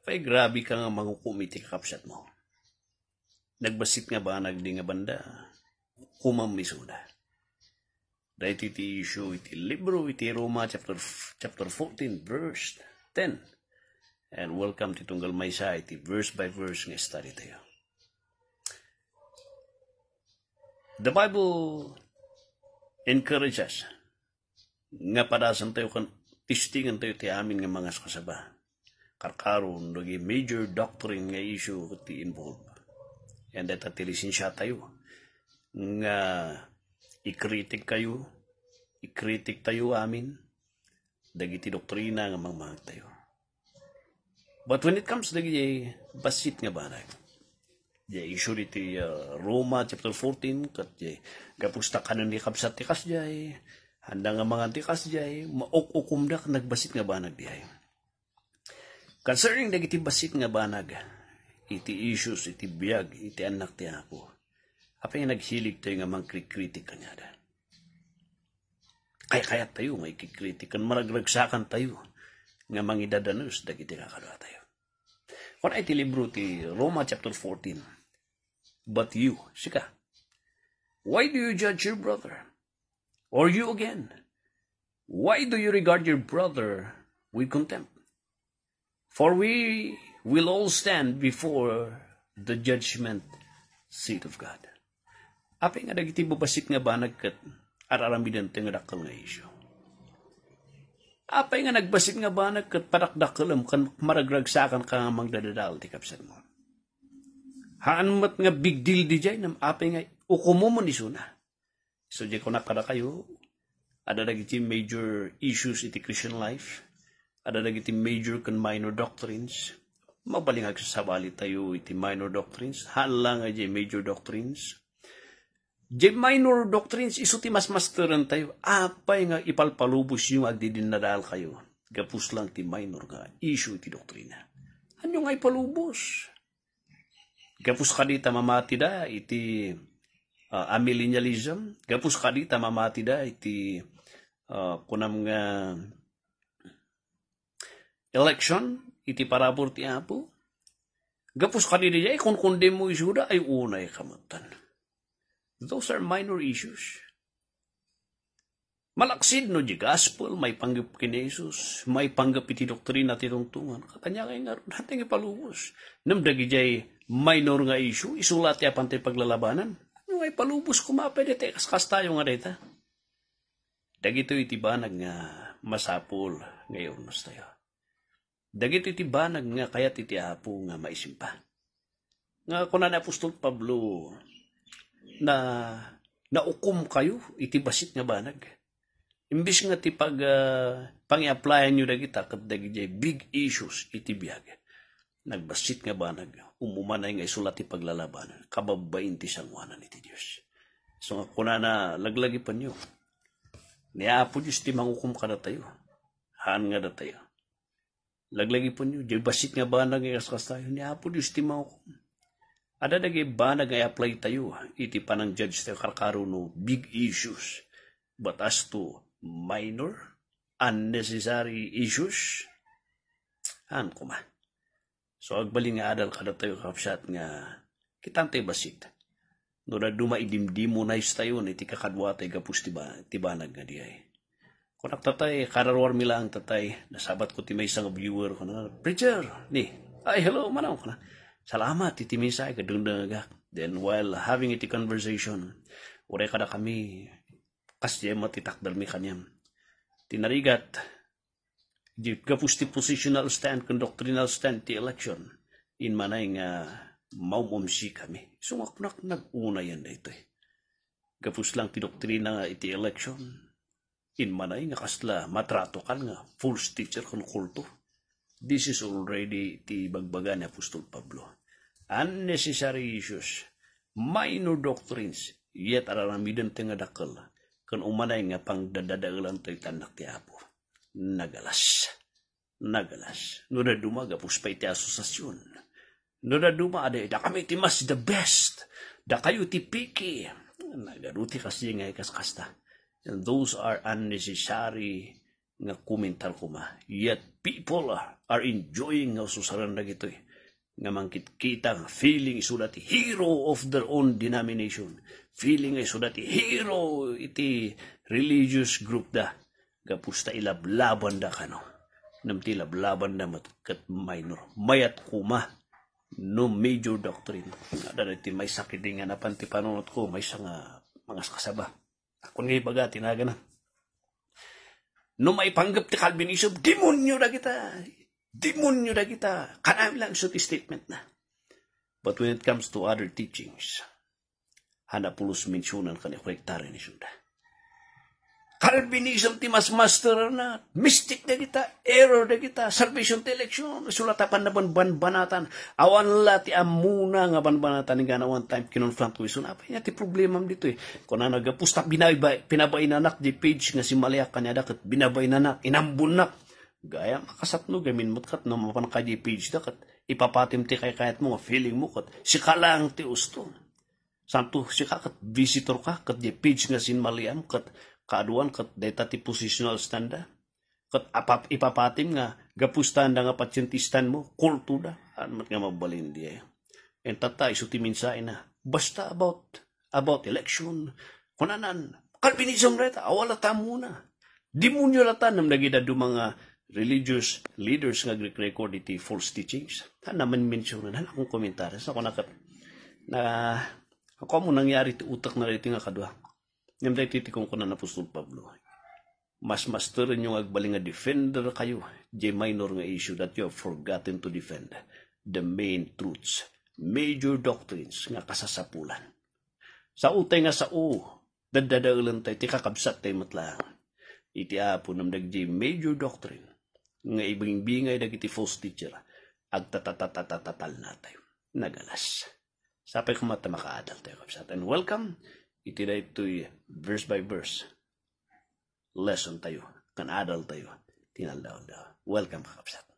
Abay, grabe ka nga magkukumiti kakapsat mo. Nagbasit nga ba nagdi nga banda? Kumamisuda. Dahil iti issue iti libro iti Roma chapter, chapter 14 verse 10. And welcome to tunggal maysa iti verse by verse nga study tayo. The Bible encourages nga padasan tayo kan tistingan tayo ti amin nga mga kasaba karkaron nagi major doctrine nga issue ti involve and that at siya tayo nga ikritik kayo ikritik tayo amin dagiti doktrina nga mangmahag tayo but when it comes dagiti eh, basit nga banag Yeah, issue iti uh, ah, Roma chapter 14 kat jay kapustakanan ni kapsat tikas jay handang nga mga tikas jay maok-ukumdak nagbasit nga banag diay Concerning dagiti basit nga banag, iti issues, iti biyag, iti anak ti ako. Apay naghilig tayo nga mangkikritik kanya da. Ay kaya tayo may kikritikan, maragragsakan tayo nga mangidadanos dagiti kakalwa tayo. Kung ay ti libro ti Roma chapter 14, But you, sika, why do you judge your brother? Or you again, why do you regard your brother with contempt? For we will all stand before the judgment seat of God. Api nga dagiti bubasik nga banag nagkat ararambidan nga dakal nga isyo. Apay nga nagbasit nga ba nagkat parakdakalam kan maragragsakan ka nga magdadadal ti kapsan mo. Haan mat nga big deal di jay nam apay nga ukumumon suna. So di ko na kayo, ada dagiti major issues iti Christian life ada lagi ti major kan minor doctrines Mabaling sa tayo iti minor doctrines halang ay major doctrines J minor doctrines iso ti mas masteran tayo apay nga ipalpalubos yung agdidinadal kayo gapus lang ti minor nga issue ti doktrina ano nga ipalubos gapus kadita mamati da iti uh, amillennialism gapus kadita mamati da iti uh, kunam nga election iti paraporti Apo. Gapos kanina niya, kung kundem mo isyu da, ay kamutan. Those are minor issues. Malaksid no di gospel, may panggap kini Jesus, may panggap iti doktrina ti tungtungan. Katanya kay nga ron, hating ipalubos. Namdagi jay minor nga issue, isulat ti apan ti paglalabanan. no ay palubos kumapede ti kaskas tayo nga deta. Dagito itibanag nga masapul ngayon nos tayo dagit iti banag nga kayat iti apo nga maisimpa. Nga kuna ni Apostol Pablo na naukom kayo iti basit nga banag. Imbis nga ti pag uh, pangi-applyan nyo dagita kat dagiti big issues iti biyag. Nagbasit nga banag, umumanay nga isulat ti paglalabanan, kababain ti sangwanan iti Diyos. So nga kuna na laglagi pa nyo, ni Apo Diyos ti mangukum ka na tayo, haan nga na tayo Laglagi po niyo, di basit nga banag nang iaskas tayo? Ni Apo, di istimaw ko. Ada nagi banag ay apply tayo? Iti pa ng judge tayo karkaro no big issues. But as to minor, unnecessary issues, han ko man. So agbaling nga adal kada tayo kapsat nga kitang tayo basit. No na dumaidimdimo na tayo iti ti kakadwa tayo kapus tiba, tibanag nga diay. Kunak tatay, kararuar mila ang tatay. Nasabat ko ti may isang viewer ko na, Preacher, ni, ay hello, manaw ko na. Salamat, titimisay, kadungdangagak. Then while having iti conversation, uray kada kami, kasya matitakdal mi kanyam. Tinarigat, di kapus positional stand, kung stand ti election, in manay nga, maumumsi kami. Sungaknak nag-una yan dito eh. Kapus lang ti doktrina iti election, in manay nga kasla matrato kan nga false teacher kon kulto. This is already ti bagbagan ni Apostol Pablo. Unnecessary issues, minor doctrines, yet araramidin ti nga dakal, kan umanay nga pangdadadagalan ti tanak ti Apo. Nagalas. Nagalas. Nuna dumaga puspay ti asosasyon. Nuna duma ade, da kami ti mas the best, da kayo ti piki. Nagaruti kasi nga kas kasta And those are unnecessary nga komentar ko ma. Yet people are enjoying nga susaran na gito eh. Nga mangkit-kitang feeling so that hero of their own denomination. Feeling so that hero iti religious group da. Gapusta ilablaban da kano. Namti lablaban da matkat minor. Mayat kuma no major doctrine. Ada iti may sakit nga napanti ko. May isang mga kasaba. Ako ni baga, tinaga na. No maipanggap ti Calvinism, demonyo na kita. Demonyo na kita. Kanami lang sa statement na. But when it comes to other teachings, hanapulos mensyonan kani korektarin ni Sunda. Calvinism ti mas master na. Mystic na kita, error na kita, salvation ti eleksyon. Sulatapan na banbanatan. Awan la ti amuna nga banbanatan ni gana one time kinonfront ko. So napay niya ti problema dito eh. Kung ano, na nagapusta, binabay, pinabay na nak di page nga si Malaya kanya dakat, binabay na nak, inambun nak. Gaya makasatno, gamin mo kat, no, mapan ka di page dakat. Ipapatim ti kay kayat mo, feeling mo kat. Si kalang ti usto. Santo si ka visitor ka kat di page nga sin Maliam kat kaaduan kat data ti positional standa kat apap ipapatim nga gapustanda nga patsyentistan mo kulto da anmat nga mabalin di eh. and tata isu ti minsain na basta about about election kunanan Calvinism reta awala ta muna di mo nyo latan nam mga religious leaders nga record iti false teachings ta naman mentionan na akong komentaryo sa so, kunakat na ako mo nangyari ti utak na rito nga kadwa Ngam day titikong ko na na Pablo. Mas master yung agbaling nga defender kayo, j minor nga issue that you have forgotten to defend. The main truths, major doctrines nga kasasapulan. Sa utay nga sa u, dadadaulan tayo, tikakabsat tayo matlaang. Iti apo nam dagdi major doctrine nga ibing bingay dagiti false teacher agtatatatatatal na tayo. Nagalas. Sapay kumata makaadal tayo kapsat. And welcome Itinay ito'y verse by verse. Lesson tayo. Kanadal tayo. Tinaldaon daw. Welcome, kakapsat.